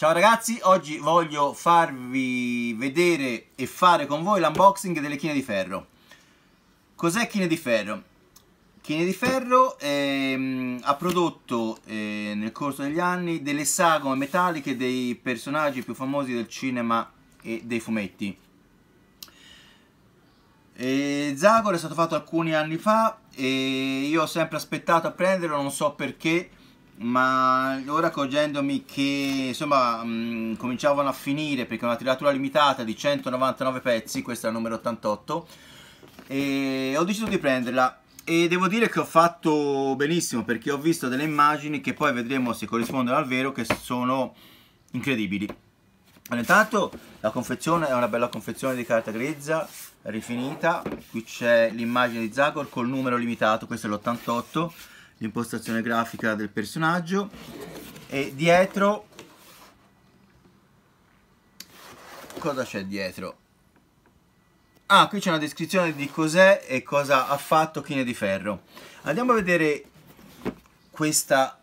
Ciao ragazzi, oggi voglio farvi vedere e fare con voi l'unboxing delle chine di ferro. Cos'è chine di ferro? Chine di ferro ehm, ha prodotto eh, nel corso degli anni delle sagome metalliche dei personaggi più famosi del cinema e dei fumetti. E Zagor è stato fatto alcuni anni fa e io ho sempre aspettato a prenderlo, non so perché, ma ora accorgendomi che insomma mh, mm, cominciavano a finire perché una tiratura limitata di 199 pezzi, questa è la numero 88, e ho deciso di prenderla e devo dire che ho fatto benissimo perché ho visto delle immagini che poi vedremo se corrispondono al vero che sono incredibili. Allora, intanto la confezione è una bella confezione di carta grezza rifinita, qui c'è l'immagine di Zagor col numero limitato, questo è l'88 l'impostazione grafica del personaggio e dietro cosa c'è dietro? Ah, qui c'è una descrizione di cos'è e cosa ha fatto Kine di Ferro. Andiamo a vedere questa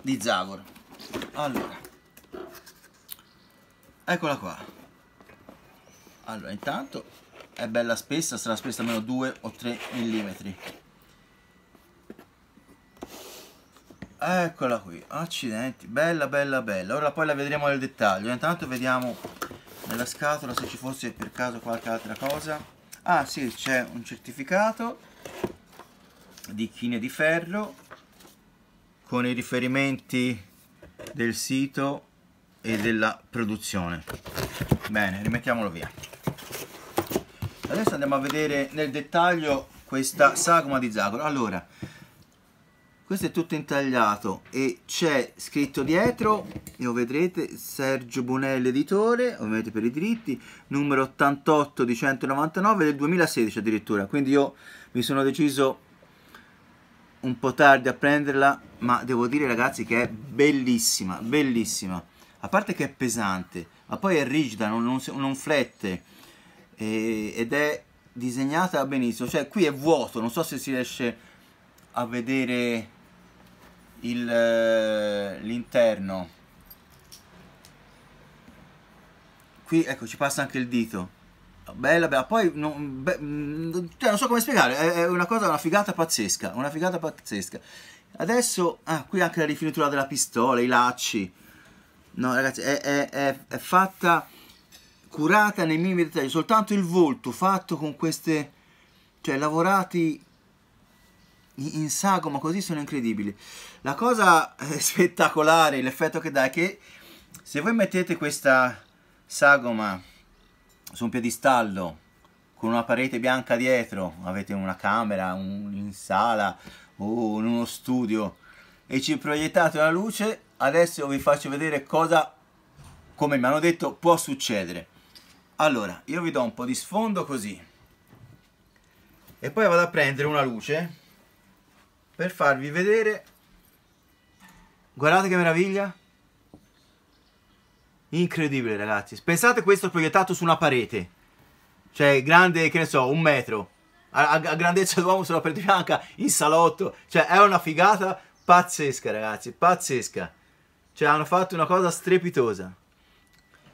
di Zagor. Allora, eccola qua. Allora, intanto è bella spessa, sarà spessa almeno 2 o 3 mm. Eccola qui, accidenti, bella bella bella. Ora poi la vedremo nel dettaglio. Intanto vediamo nella scatola se ci fosse per caso qualche altra cosa. Ah sì, c'è un certificato di chine di ferro con i riferimenti del sito e della produzione. Bene, rimettiamolo via. Adesso andiamo a vedere nel dettaglio questa sagoma di Zagoro. Allora, questo è tutto intagliato e c'è scritto dietro lo vedrete Sergio Bonelli editore ovviamente per i diritti numero 88 di 199 del 2016 addirittura quindi io mi sono deciso un po' tardi a prenderla ma devo dire ragazzi che è bellissima bellissima a parte che è pesante ma poi è rigida non, non, non flette e, ed è disegnata benissimo cioè qui è vuoto non so se si riesce a vedere eh, l'interno qui ecco ci passa anche il dito bella bella poi non, be, mm, cioè, non so come spiegare è una cosa una figata pazzesca una figata pazzesca adesso ah, qui anche la rifinitura della pistola i lacci no ragazzi è, è, è, è fatta curata nei minimi dettagli soltanto il volto fatto con queste cioè lavorati in sagoma così sono incredibili. La cosa eh, spettacolare, l'effetto che dà è che se voi mettete questa sagoma su un piedistallo con una parete bianca dietro, avete una camera, un, in sala o in uno studio e ci proiettate la luce, adesso vi faccio vedere cosa, come mi hanno detto, può succedere. Allora, io vi do un po' di sfondo così e poi vado a prendere una luce per farvi vedere guardate che meraviglia incredibile ragazzi pensate questo proiettato su una parete cioè grande che ne so un metro a, a grandezza d'uomo sulla parete bianca in salotto cioè è una figata pazzesca ragazzi pazzesca cioè hanno fatto una cosa strepitosa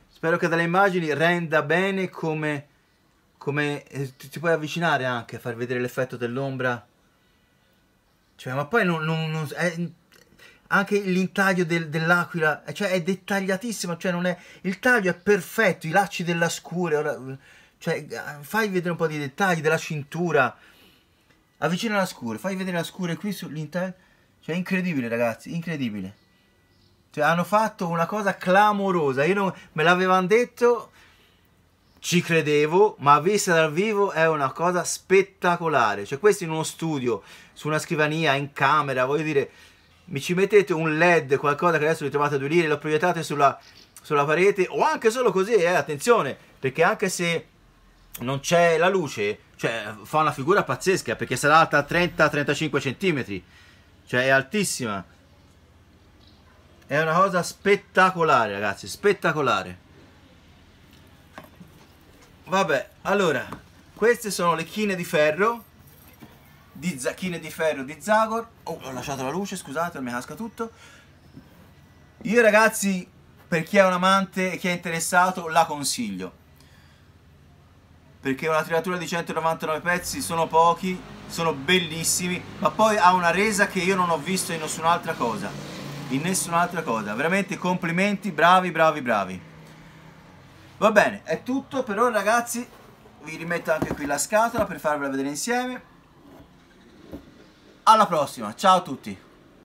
spero che dalle immagini renda bene come come eh, ti, puoi avvicinare anche a far vedere l'effetto dell'ombra cioè, ma poi non, non, non è, mhmm, anche l'intaglio del, dell'aquila eh, cioè è dettagliatissimo, cioè non è, il taglio è perfetto, i lacci della scure, mhmm, cioè, fai vedere un po' di dettagli della cintura, avvicina la scure, fai vedere la scure qui sull'intaglio, cioè incredibile ragazzi, incredibile. Cioè, hanno fatto una cosa clamorosa, io non, me l'avevano detto, ci credevo, ma vista dal vivo è una cosa spettacolare, cioè questo in uno studio su una scrivania, in camera, voglio dire, mi ci mettete un led, qualcosa che adesso vi trovate a 2 lire, lo proiettate sulla, sulla parete o anche solo così, eh, attenzione, perché anche se non c'è la luce, cioè fa una figura pazzesca perché sarà alta 30-35 cm, cioè è altissima. È una cosa spettacolare, ragazzi, spettacolare. Vabbè, allora, queste sono le chine di ferro di Zacchine di Ferro di Zagor. Oh, ho lasciato la luce, scusate, mi casca tutto. Io ragazzi, per chi è un amante e chi è interessato, la consiglio. Perché una tiratura di 199 pezzi sono pochi, sono bellissimi, ma poi ha una resa che io non ho visto in nessun'altra cosa. In nessun'altra cosa. Veramente complimenti, bravi, bravi, bravi. Va bene, è tutto per ora ragazzi. Vi rimetto anche qui la scatola per farvela vedere insieme alla prossima, ciao a tutti!